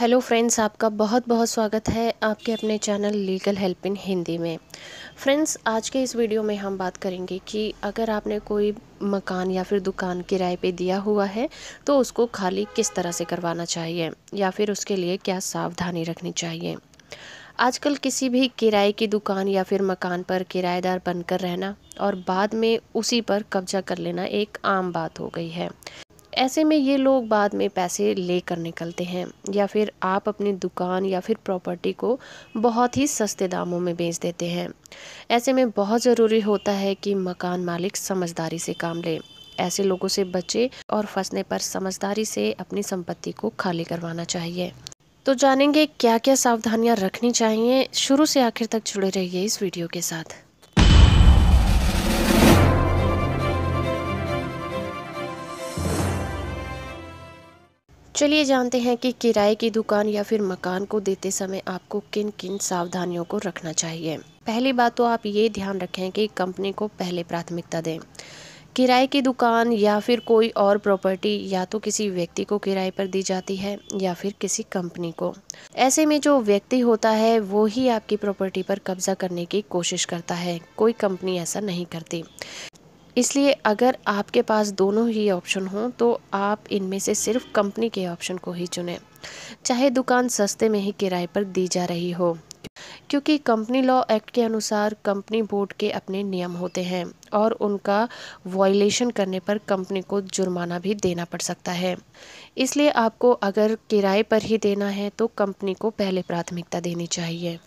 hello friends आपका बहुत बहुत स्वागत है आपके अपने channel legal help in Hindi में फ्रेंड्स आज के इस वीडियो में हम बात करेंगे कि अगर आपने कोई मकान या फिर दुकान किराए पे दिया हुआ है तो उसको खाली किस तरह से करवाना चाहिए या फिर उसके लिए क्या सावधानी रखनी चाहिए आजकल किसी भी किराए की दुकान या फिर मकान पर किराएदार बनकर रहना और बाद में उसी पर कब्जा कर लेना एक आम बात हो गई है ऐसे में ये लोग बाद में पैसे लेकर निकलते हैं या फिर आप अपनी दुकान या फिर प्रॉपर्टी को बहुत ही सस्ते दामों में बेच देते हैं ऐसे में बहुत ज़रूरी होता है कि मकान मालिक समझदारी से काम ले ऐसे लोगों से बचे और फंसने पर समझदारी से अपनी संपत्ति को खाली करवाना चाहिए तो जानेंगे क्या क्या सावधानियां रखनी चाहिए शुरू से आखिर तक जुड़े रहिए इस वीडियो के साथ चलिए जानते हैं कि किराए की दुकान या फिर मकान को देते समय आपको किन किन सावधानियों को रखना चाहिए पहली बात तो आप ये ध्यान रखें कि कंपनी को पहले प्राथमिकता दें किराए की दुकान या फिर कोई और प्रॉपर्टी या तो किसी व्यक्ति को किराए पर दी जाती है या फिर किसी कंपनी को ऐसे में जो व्यक्ति होता है वो ही आपकी प्रॉपर्टी पर कब्जा करने की कोशिश करता है कोई कंपनी ऐसा नहीं करती इसलिए अगर आपके पास दोनों ही ऑप्शन हों तो आप इनमें से सिर्फ कंपनी के ऑप्शन को ही चुनें चाहे दुकान सस्ते में ही किराए पर दी जा रही हो क्योंकि कंपनी लॉ एक्ट के अनुसार कंपनी बोर्ड के अपने नियम होते हैं और उनका वॉयलेशन करने पर कंपनी को जुर्माना भी देना पड़ सकता है इसलिए आपको अगर किराए पर ही देना है तो कंपनी को पहले प्राथमिकता देनी चाहिए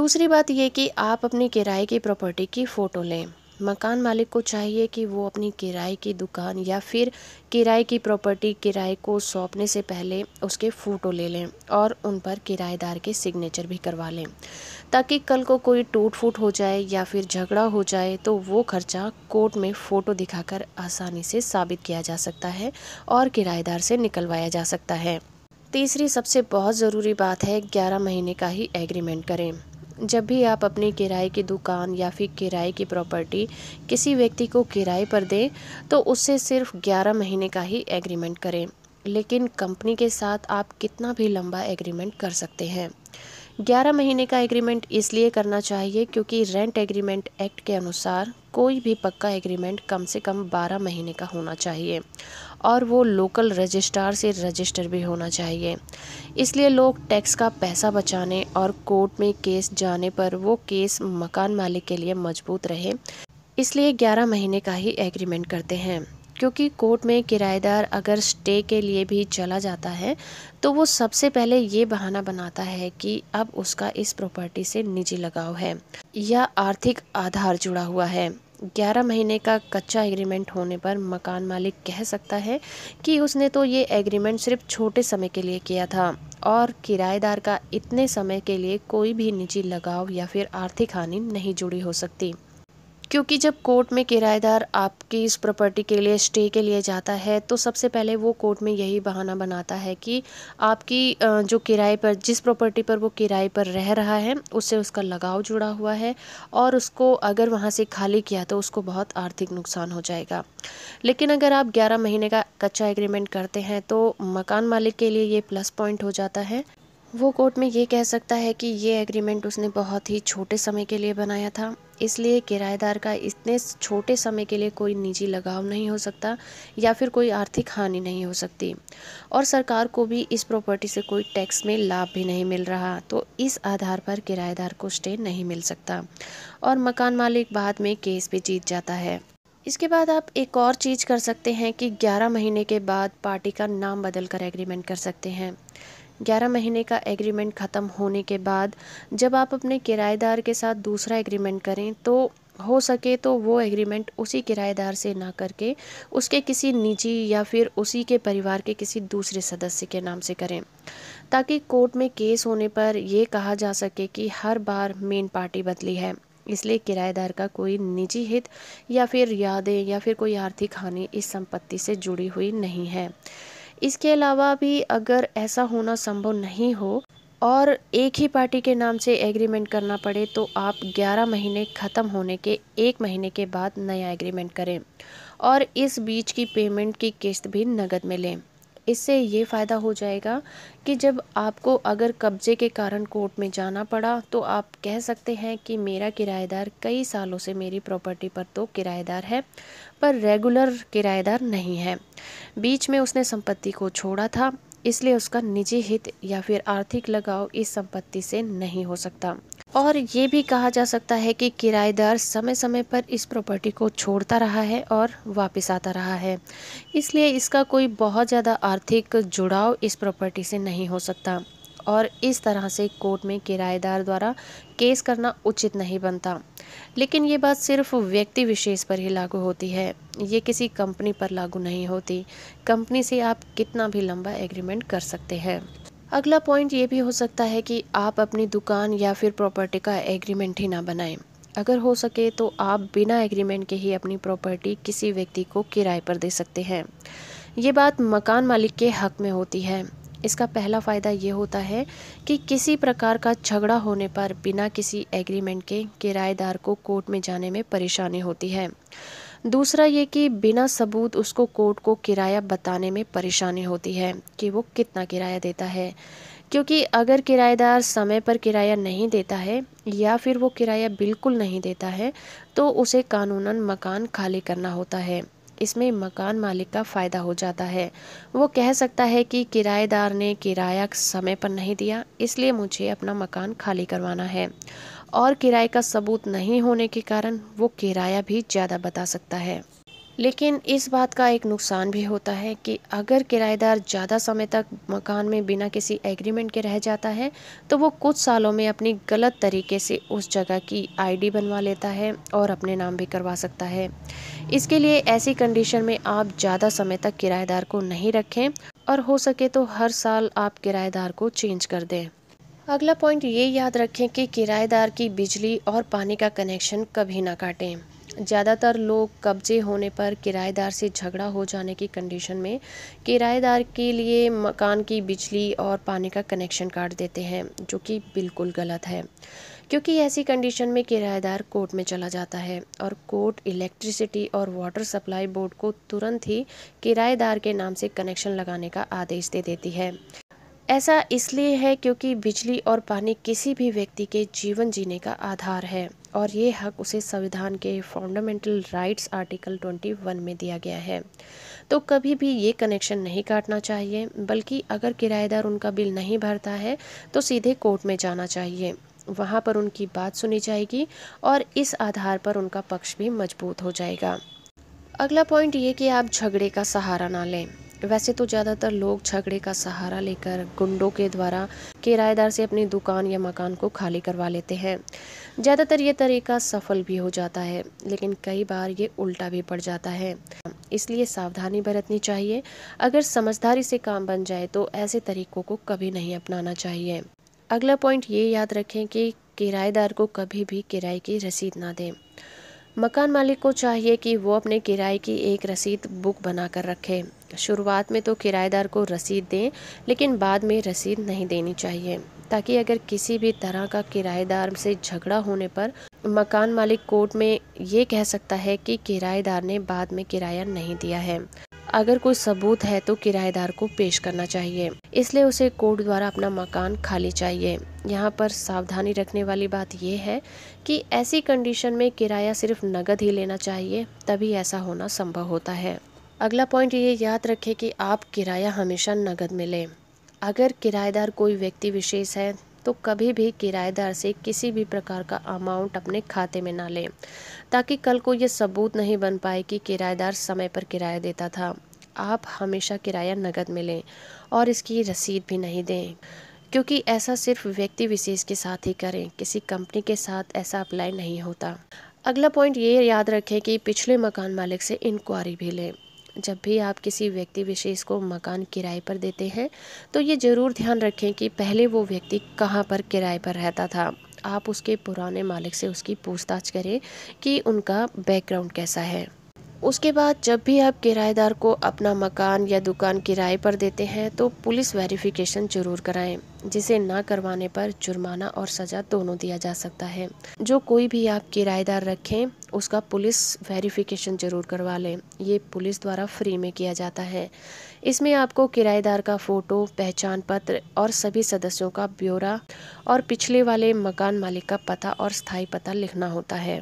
दूसरी बात ये कि आप अपनी किराए की प्रॉपर्टी की फ़ोटो लें मकान मालिक को चाहिए कि वो अपनी किराए की दुकान या फिर किराए की प्रॉपर्टी किराए को सौंपने से पहले उसके फ़ोटो ले लें और उन पर किराएदार के सिग्नेचर भी करवा लें ताकि कल को कोई टूट फूट हो जाए या फिर झगड़ा हो जाए तो वो खर्चा कोर्ट में फ़ोटो दिखाकर आसानी से साबित किया जा सकता है और किराएदार से निकलवाया जा सकता है तीसरी सबसे बहुत ज़रूरी बात है ग्यारह महीने का ही एग्रीमेंट करें जब भी आप अपनी किराए की दुकान या फिर किराए की प्रॉपर्टी किसी व्यक्ति को किराए पर दें तो उससे सिर्फ 11 महीने का ही एग्रीमेंट करें लेकिन कंपनी के साथ आप कितना भी लंबा एग्रीमेंट कर सकते हैं 11 महीने का एग्रीमेंट इसलिए करना चाहिए क्योंकि रेंट एग्रीमेंट एक्ट के अनुसार कोई भी पक्का एग्रीमेंट कम से कम 12 महीने का होना चाहिए और वो लोकल रजिस्ट्रार से रजिस्टर भी होना चाहिए इसलिए लोग टैक्स का पैसा बचाने और कोर्ट में केस जाने पर वो केस मकान मालिक के लिए मजबूत रहे इसलिए 11 महीने का ही एग्रीमेंट करते हैं क्योंकि कोर्ट में किराएदार अगर स्टे के लिए भी चला जाता है तो वो सबसे पहले ये बहाना बनाता है कि अब उसका इस प्रॉपर्टी से निजी लगाव है या आर्थिक आधार जुड़ा हुआ है 11 महीने का कच्चा एग्रीमेंट होने पर मकान मालिक कह सकता है कि उसने तो ये एग्रीमेंट सिर्फ छोटे समय के लिए किया था और किराएदार का इतने समय के लिए कोई भी निजी लगाव या फिर आर्थिक हानि नहीं जुड़ी हो सकती क्योंकि जब कोर्ट में किराएदार आपकी इस प्रॉपर्टी के लिए स्टे के लिए जाता है तो सबसे पहले वो कोर्ट में यही बहाना बनाता है कि आपकी जो किराए पर जिस प्रॉपर्टी पर वो किराए पर रह रहा है उससे उसका लगाव जुड़ा हुआ है और उसको अगर वहाँ से खाली किया तो उसको बहुत आर्थिक नुकसान हो जाएगा लेकिन अगर आप ग्यारह महीने का कच्चा एग्रीमेंट करते हैं तो मकान मालिक के लिए ये प्लस पॉइंट हो जाता है वो कोर्ट में ये कह सकता है कि ये एग्रीमेंट उसने बहुत ही छोटे समय के लिए बनाया था इसलिए किराएदार का इतने छोटे समय के लिए कोई निजी लगाव नहीं हो सकता या फिर कोई आर्थिक हानि नहीं हो सकती और सरकार को भी इस प्रॉपर्टी से कोई टैक्स में लाभ भी नहीं मिल रहा तो इस आधार पर किराएदार को स्टे नहीं मिल सकता और मकान मालिक बाद में केस भी जीत जाता है इसके बाद आप एक और चीज़ कर सकते हैं कि 11 महीने के बाद पार्टी का नाम बदल कर एग्रीमेंट कर सकते हैं ग्यारह महीने का एग्रीमेंट ख़त्म होने के बाद जब आप अपने किराएदार के साथ दूसरा एग्रीमेंट करें तो हो सके तो वो एग्रीमेंट उसी किराएदार से ना करके उसके किसी निजी या फिर उसी के परिवार के किसी दूसरे सदस्य के नाम से करें ताकि कोर्ट में केस होने पर यह कहा जा सके कि हर बार मेन पार्टी बदली है इसलिए किराएदार का कोई निजी हित या फिर यादें या फिर कोई आर्थिक हानि इस संपत्ति से जुड़ी हुई नहीं है इसके अलावा भी अगर ऐसा होना संभव नहीं हो और एक ही पार्टी के नाम से एग्रीमेंट करना पड़े तो आप 11 महीने ख़त्म होने के एक महीने के बाद नया एग्रीमेंट करें और इस बीच की पेमेंट की किस्त भी नगद में लें इससे ये फ़ायदा हो जाएगा कि जब आपको अगर कब्जे के कारण कोर्ट में जाना पड़ा तो आप कह सकते हैं कि मेरा किराएदार कई सालों से मेरी प्रॉपर्टी पर तो किराएदार है पर रेगुलर किराएदार नहीं है बीच में उसने संपत्ति को छोड़ा था इसलिए उसका निजी हित या फिर आर्थिक लगाव इस संपत्ति से नहीं हो सकता और ये भी कहा जा सकता है कि किराएदार समय समय पर इस प्रॉपर्टी को छोड़ता रहा है और वापस आता रहा है इसलिए इसका कोई बहुत ज़्यादा आर्थिक जुड़ाव इस प्रॉपर्टी से नहीं हो सकता और इस तरह से कोर्ट में किराएदार द्वारा केस करना उचित नहीं बनता लेकिन ये बात सिर्फ व्यक्ति विशेष पर ही लागू होती है ये किसी कंपनी पर लागू नहीं होती कंपनी से आप कितना भी लंबा एग्रीमेंट कर सकते हैं अगला पॉइंट ये भी हो सकता है कि आप अपनी दुकान या फिर प्रॉपर्टी का एग्रीमेंट ही ना बनाएं अगर हो सके तो आप बिना एग्रीमेंट के ही अपनी प्रॉपर्टी किसी व्यक्ति को किराए पर दे सकते हैं ये बात मकान मालिक के हक में होती है इसका पहला फ़ायदा ये होता है कि किसी प्रकार का झगड़ा होने पर बिना किसी एग्रीमेंट के किराएदार को कोर्ट में जाने में परेशानी होती है दूसरा ये कि बिना सबूत उसको कोर्ट को किराया बताने में परेशानी होती है कि वो कितना किराया देता है क्योंकि अगर किराएदार समय पर किराया नहीं देता है या फिर वो किराया बिल्कुल नहीं देता है तो उसे कानूनन मकान खाली करना होता है इसमें मकान मालिक का फ़ायदा हो जाता है वो कह सकता है कि किराएदार ने किराया समय पर नहीं दिया इसलिए मुझे अपना मकान खाली करवाना है और किराए का सबूत नहीं होने के कारण वो किराया भी ज़्यादा बता सकता है लेकिन इस बात का एक नुकसान भी होता है कि अगर किराएदार ज़्यादा समय तक मकान में बिना किसी एग्रीमेंट के रह जाता है तो वो कुछ सालों में अपनी गलत तरीके से उस जगह की आईडी बनवा लेता है और अपने नाम भी करवा सकता है इसके लिए ऐसी कंडीशन में आप ज़्यादा समय तक किराएदार को नहीं रखें और हो सके तो हर साल आप किराएदार को चेंज कर दें अगला पॉइंट ये याद रखें कि किराएदार की बिजली और पानी का कनेक्शन कभी ना काटें ज़्यादातर लोग कब्जे होने पर किराएदार से झगड़ा हो जाने की कंडीशन में किराएदार के लिए मकान की बिजली और पानी का कनेक्शन काट देते हैं जो कि बिल्कुल गलत है क्योंकि ऐसी कंडीशन में किराएदार कोर्ट में चला जाता है और कोर्ट इलेक्ट्रिसिटी और वाटर सप्लाई बोर्ड को तुरंत ही किराएदार के नाम से कनेक्शन लगाने का आदेश दे देती है ऐसा इसलिए है क्योंकि बिजली और पानी किसी भी व्यक्ति के जीवन जीने का आधार है और ये हक उसे संविधान के फंडामेंटल राइट्स आर्टिकल 21 में दिया गया है तो कभी भी ये कनेक्शन नहीं काटना चाहिए बल्कि अगर किराएदार उनका बिल नहीं भरता है तो सीधे कोर्ट में जाना चाहिए वहाँ पर उनकी बात सुनी जाएगी और इस आधार पर उनका पक्ष भी मजबूत हो जाएगा अगला पॉइंट ये कि आप झगड़े का सहारा ना लें वैसे तो ज़्यादातर लोग झगड़े का सहारा लेकर गुंडों के द्वारा किराएदार से अपनी दुकान या मकान को खाली करवा लेते हैं ज़्यादातर ये तरीका सफल भी हो जाता है लेकिन कई बार ये उल्टा भी पड़ जाता है इसलिए सावधानी बरतनी चाहिए अगर समझदारी से काम बन जाए तो ऐसे तरीकों को कभी नहीं अपनाना चाहिए अगला पॉइंट ये याद रखें कि किराएदार को कभी भी किराए की रसीद ना दें मकान मालिक को चाहिए कि वो अपने किराए की एक रसीद बुक बना कर रखे शुरुआत में तो किराएदार को रसीद दें लेकिन बाद में रसीद नहीं देनी चाहिए ताकि अगर किसी भी तरह का किराएदार से झगड़ा होने पर मकान मालिक कोर्ट में ये कह सकता है कि किराएदार ने बाद में किराया नहीं दिया है अगर कोई सबूत है तो किराएदार को पेश करना चाहिए इसलिए उसे कोर्ट द्वारा अपना मकान खाली चाहिए यहाँ पर सावधानी रखने वाली बात यह है कि ऐसी कंडीशन में किराया सिर्फ नगद ही लेना चाहिए तभी ऐसा होना संभव होता है अगला पॉइंट ये याद रखें कि आप किराया हमेशा नगद में लें अगर किराएदार कोई व्यक्ति विशेष है तो कभी भी किराएदार से किसी भी प्रकार का अमाउंट अपने खाते में ना लें ताकि कल को ये सबूत नहीं बन पाए कि किराएदार समय पर किराया देता था आप हमेशा किराया नकद में लें और इसकी रसीद भी नहीं दें क्योंकि ऐसा सिर्फ व्यक्ति विशेष के साथ ही करें किसी कंपनी के साथ ऐसा अप्लाई नहीं होता अगला पॉइंट ये याद रखें कि पिछले मकान मालिक से इंक्वायरी भी लें जब भी आप किसी व्यक्ति विशेष को मकान किराए पर देते हैं तो ये ज़रूर ध्यान रखें कि पहले वो व्यक्ति कहाँ पर किराए पर रहता था आप उसके पुराने मालिक से उसकी पूछताछ करें कि उनका बैकग्राउंड कैसा है उसके बाद जब भी आप किराएदार को अपना मकान या दुकान किराए पर देते हैं तो पुलिस वेरिफिकेशन जरूर कराएं जिसे ना करवाने पर जुर्माना और सज़ा दोनों दिया जा सकता है जो कोई भी आप किराएदार रखें उसका पुलिस वेरिफिकेशन ज़रूर करवा लें ये पुलिस द्वारा फ्री में किया जाता है इसमें आपको किराएदार का फ़ोटो पहचान पत्र और सभी सदस्यों का ब्यौरा और पिछले वाले मकान मालिक का पता और स्थायी पता लिखना होता है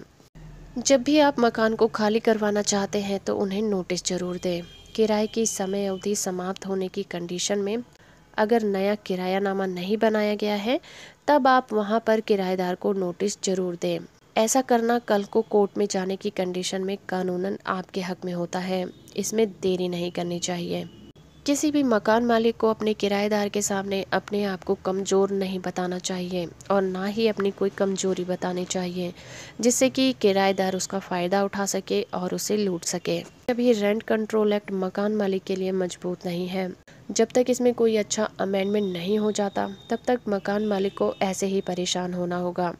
जब भी आप मकान को खाली करवाना चाहते हैं तो उन्हें नोटिस जरूर दें किराए की समय अवधि समाप्त होने की कंडीशन में अगर नया किराया नामा नहीं बनाया गया है तब आप वहां पर किराएदार को नोटिस जरूर दें ऐसा करना कल को कोर्ट में जाने की कंडीशन में कानूनन आपके हक में होता है इसमें देरी नहीं करनी चाहिए किसी भी मकान मालिक को अपने किराएदार के सामने अपने आप को कमज़ोर नहीं बताना चाहिए और ना ही अपनी कोई कमज़ोरी बतानी चाहिए जिससे कि किराएदार उसका फ़ायदा उठा सके और उसे लूट सके कभी रेंट कंट्रोल एक्ट मकान मालिक के लिए मजबूत नहीं है जब तक इसमें कोई अच्छा अमेंडमेंट नहीं हो जाता तब तक मकान मालिक को ऐसे ही परेशान होना होगा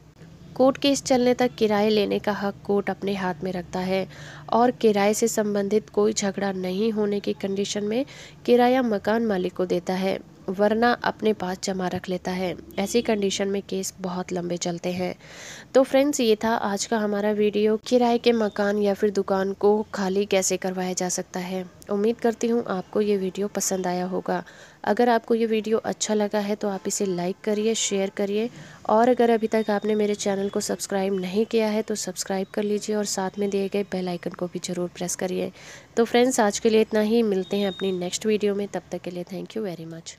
कोर्ट केस चलने तक किराए लेने का हक कोर्ट अपने हाथ में रखता है और किराए से संबंधित कोई झगड़ा नहीं होने की कंडीशन में किराया मकान मालिक को देता है वरना अपने पास जमा रख लेता है ऐसी कंडीशन में केस बहुत लंबे चलते हैं तो फ्रेंड्स ये था आज का हमारा वीडियो किराए के मकान या फिर दुकान को खाली कैसे करवाया जा सकता है उम्मीद करती हूँ आपको ये वीडियो पसंद आया होगा अगर आपको ये वीडियो अच्छा लगा है तो आप इसे लाइक करिए शेयर करिए और अगर अभी तक आपने मेरे चैनल को सब्सक्राइब नहीं किया है तो सब्सक्राइब कर लीजिए और साथ में दिए गए बेल आइकन को भी ज़रूर प्रेस करिए तो फ्रेंड्स आज के लिए इतना ही मिलते हैं अपनी नेक्स्ट वीडियो में तब तक के लिए थैंक यू वेरी मच